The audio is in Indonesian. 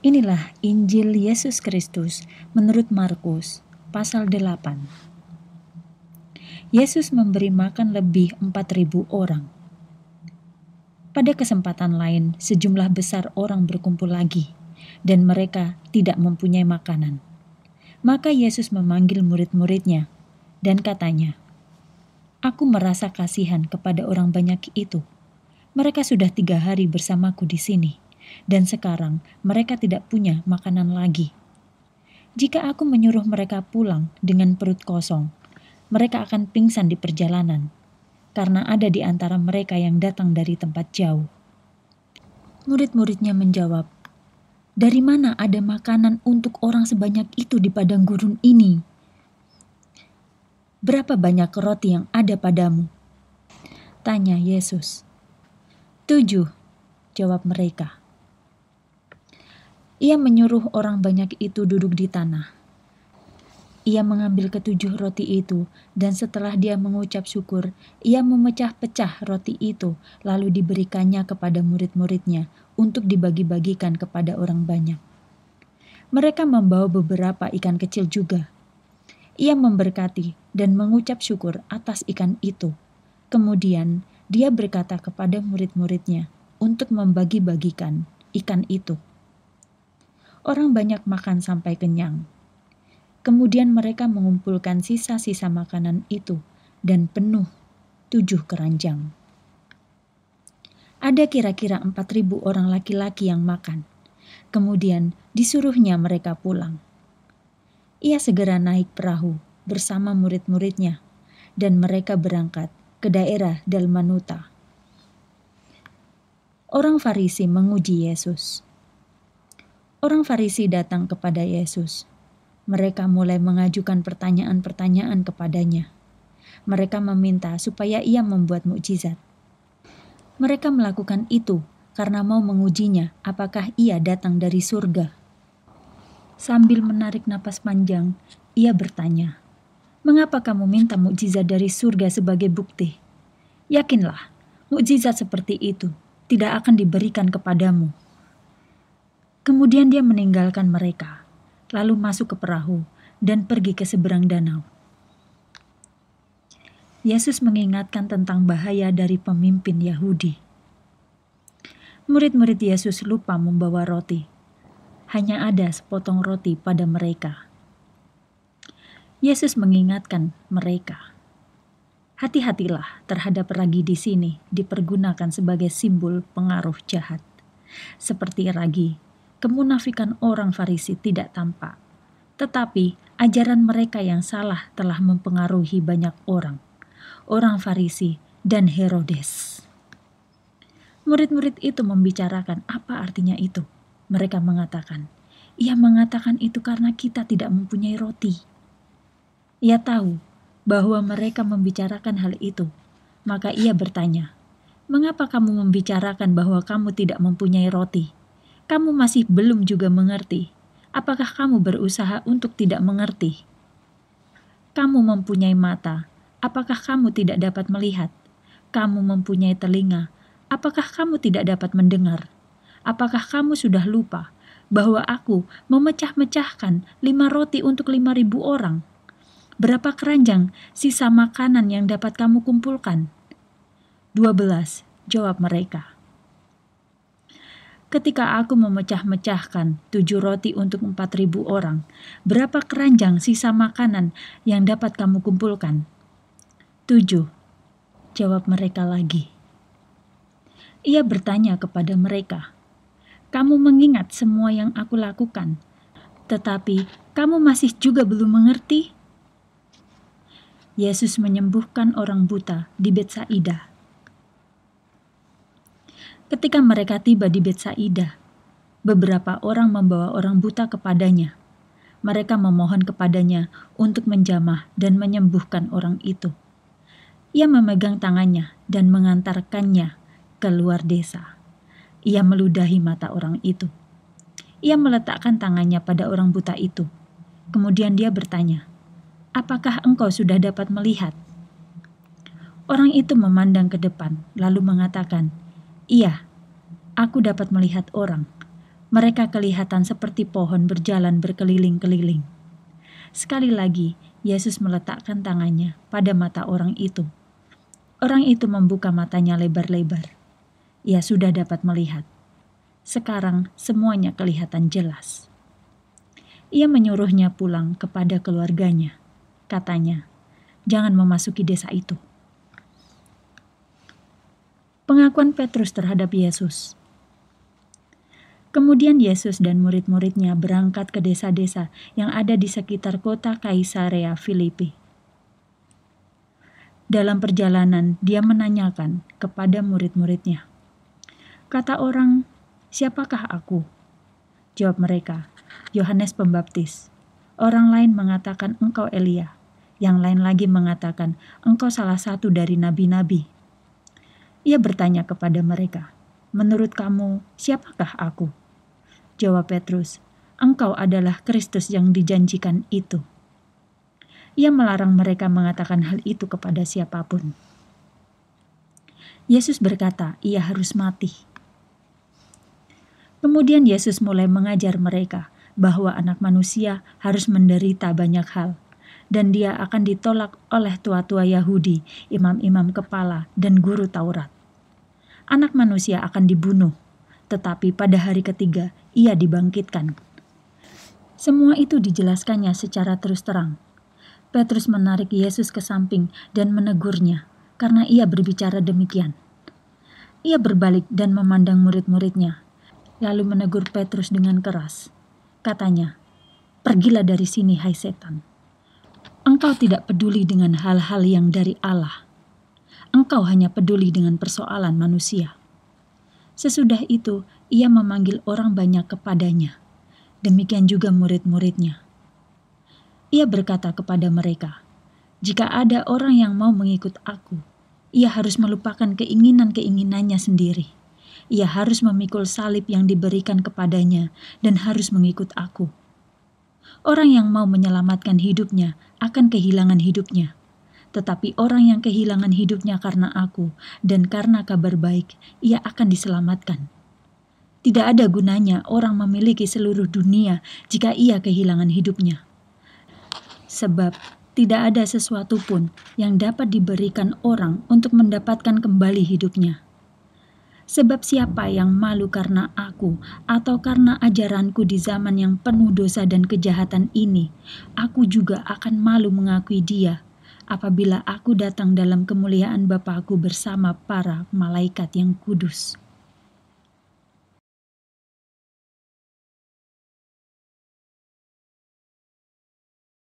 Inilah Injil Yesus Kristus menurut Markus pasal 8. Yesus memberi makan lebih 4000 orang. Pada kesempatan lain, sejumlah besar orang berkumpul lagi dan mereka tidak mempunyai makanan. Maka Yesus memanggil murid-muridnya dan katanya, "Aku merasa kasihan kepada orang banyak itu. Mereka sudah tiga hari bersamaku di sini." dan sekarang mereka tidak punya makanan lagi. Jika aku menyuruh mereka pulang dengan perut kosong, mereka akan pingsan di perjalanan karena ada di antara mereka yang datang dari tempat jauh. Murid-muridnya menjawab, "Dari mana ada makanan untuk orang sebanyak itu di padang gurun ini? Berapa banyak roti yang ada padamu?" tanya Yesus. Tujuh, jawab mereka. Ia menyuruh orang banyak itu duduk di tanah. Ia mengambil ketujuh roti itu, dan setelah dia mengucap syukur, ia memecah-pecah roti itu, lalu diberikannya kepada murid-muridnya untuk dibagi-bagikan kepada orang banyak. Mereka membawa beberapa ikan kecil juga. Ia memberkati dan mengucap syukur atas ikan itu. Kemudian dia berkata kepada murid-muridnya untuk membagi-bagikan ikan itu orang banyak makan sampai kenyang. Kemudian mereka mengumpulkan sisa-sisa makanan itu dan penuh tujuh keranjang. Ada kira-kira empat ribu orang laki-laki yang makan. Kemudian disuruhnya mereka pulang. Ia segera naik perahu bersama murid-muridnya dan mereka berangkat ke daerah Dalmanuta. Orang Farisi menguji Yesus orang Farisi datang kepada Yesus. Mereka mulai mengajukan pertanyaan-pertanyaan kepadanya. Mereka meminta supaya ia membuat mukjizat. Mereka melakukan itu karena mau mengujinya apakah ia datang dari surga. Sambil menarik napas panjang, ia bertanya, "Mengapa kamu minta mukjizat dari surga sebagai bukti? Yakinlah, mukjizat seperti itu tidak akan diberikan kepadamu." Kemudian dia meninggalkan mereka, lalu masuk ke perahu dan pergi ke seberang danau. Yesus mengingatkan tentang bahaya dari pemimpin Yahudi. Murid-murid Yesus lupa membawa roti. Hanya ada sepotong roti pada mereka. Yesus mengingatkan mereka. Hati-hatilah terhadap ragi di sini dipergunakan sebagai simbol pengaruh jahat. Seperti ragi kemunafikan orang Farisi tidak tampak, tetapi ajaran mereka yang salah telah mempengaruhi banyak orang, orang Farisi dan Herodes. Murid-murid itu membicarakan apa artinya itu. Mereka mengatakan, "Ia mengatakan itu karena kita tidak mempunyai roti." Ia tahu bahwa mereka membicarakan hal itu, maka ia bertanya, "Mengapa kamu membicarakan bahwa kamu tidak mempunyai roti?" kamu masih belum juga mengerti, apakah kamu berusaha untuk tidak mengerti? Kamu mempunyai mata, apakah kamu tidak dapat melihat? Kamu mempunyai telinga, apakah kamu tidak dapat mendengar? Apakah kamu sudah lupa bahwa aku memecah-mecahkan lima roti untuk lima ribu orang? Berapa keranjang sisa makanan yang dapat kamu kumpulkan? Dua belas, jawab mereka ketika aku memecah-mecahkan tujuh roti untuk empat ribu orang, berapa keranjang sisa makanan yang dapat kamu kumpulkan? Tujuh, jawab mereka lagi. Ia bertanya kepada mereka, kamu mengingat semua yang aku lakukan, tetapi kamu masih juga belum mengerti? Yesus menyembuhkan orang buta di Betsaida Ketika mereka tiba di Betsaida, beberapa orang membawa orang buta kepadanya. Mereka memohon kepadanya untuk menjamah dan menyembuhkan orang itu. Ia memegang tangannya dan mengantarkannya keluar desa. Ia meludahi mata orang itu. Ia meletakkan tangannya pada orang buta itu. Kemudian dia bertanya, "Apakah engkau sudah dapat melihat?" Orang itu memandang ke depan, lalu mengatakan, Iya, aku dapat melihat orang. Mereka kelihatan seperti pohon berjalan berkeliling-keliling. Sekali lagi, Yesus meletakkan tangannya pada mata orang itu. Orang itu membuka matanya lebar-lebar. Ia sudah dapat melihat. Sekarang semuanya kelihatan jelas. Ia menyuruhnya pulang kepada keluarganya. Katanya, "Jangan memasuki desa itu." pengakuan Petrus terhadap Yesus. Kemudian Yesus dan murid-muridnya berangkat ke desa-desa yang ada di sekitar kota Kaisarea Filipi. Dalam perjalanan, dia menanyakan kepada murid-muridnya, "Kata orang, siapakah aku?" Jawab mereka, "Yohanes Pembaptis." Orang lain mengatakan, "Engkau Elia." Yang lain lagi mengatakan, "Engkau salah satu dari nabi-nabi." Ia bertanya kepada mereka, "Menurut kamu, siapakah aku?" Jawab Petrus, "Engkau adalah Kristus yang dijanjikan itu." Ia melarang mereka mengatakan hal itu kepada siapapun. Yesus berkata, "Ia harus mati." Kemudian Yesus mulai mengajar mereka bahwa Anak Manusia harus menderita banyak hal, dan dia akan ditolak oleh tua-tua Yahudi, imam-imam kepala, dan guru Taurat. Anak manusia akan dibunuh, tetapi pada hari ketiga ia dibangkitkan. Semua itu dijelaskannya secara terus terang. Petrus menarik Yesus ke samping dan menegurnya karena ia berbicara demikian. Ia berbalik dan memandang murid-muridnya, lalu menegur Petrus dengan keras. Katanya, "Pergilah dari sini, hai setan!" Engkau tidak peduli dengan hal-hal yang dari Allah. Engkau hanya peduli dengan persoalan manusia. Sesudah itu, ia memanggil orang banyak kepadanya. Demikian juga murid-muridnya. Ia berkata kepada mereka, "Jika ada orang yang mau mengikut Aku, ia harus melupakan keinginan-keinginannya sendiri." ia harus memikul salib yang diberikan kepadanya dan harus mengikut aku. Orang yang mau menyelamatkan hidupnya akan kehilangan hidupnya. Tetapi orang yang kehilangan hidupnya karena aku dan karena kabar baik, ia akan diselamatkan. Tidak ada gunanya orang memiliki seluruh dunia jika ia kehilangan hidupnya. Sebab tidak ada sesuatu pun yang dapat diberikan orang untuk mendapatkan kembali hidupnya. Sebab siapa yang malu karena aku atau karena ajaranku di zaman yang penuh dosa dan kejahatan ini, aku juga akan malu mengakui dia apabila aku datang dalam kemuliaan bapa Bapakku bersama para malaikat yang kudus.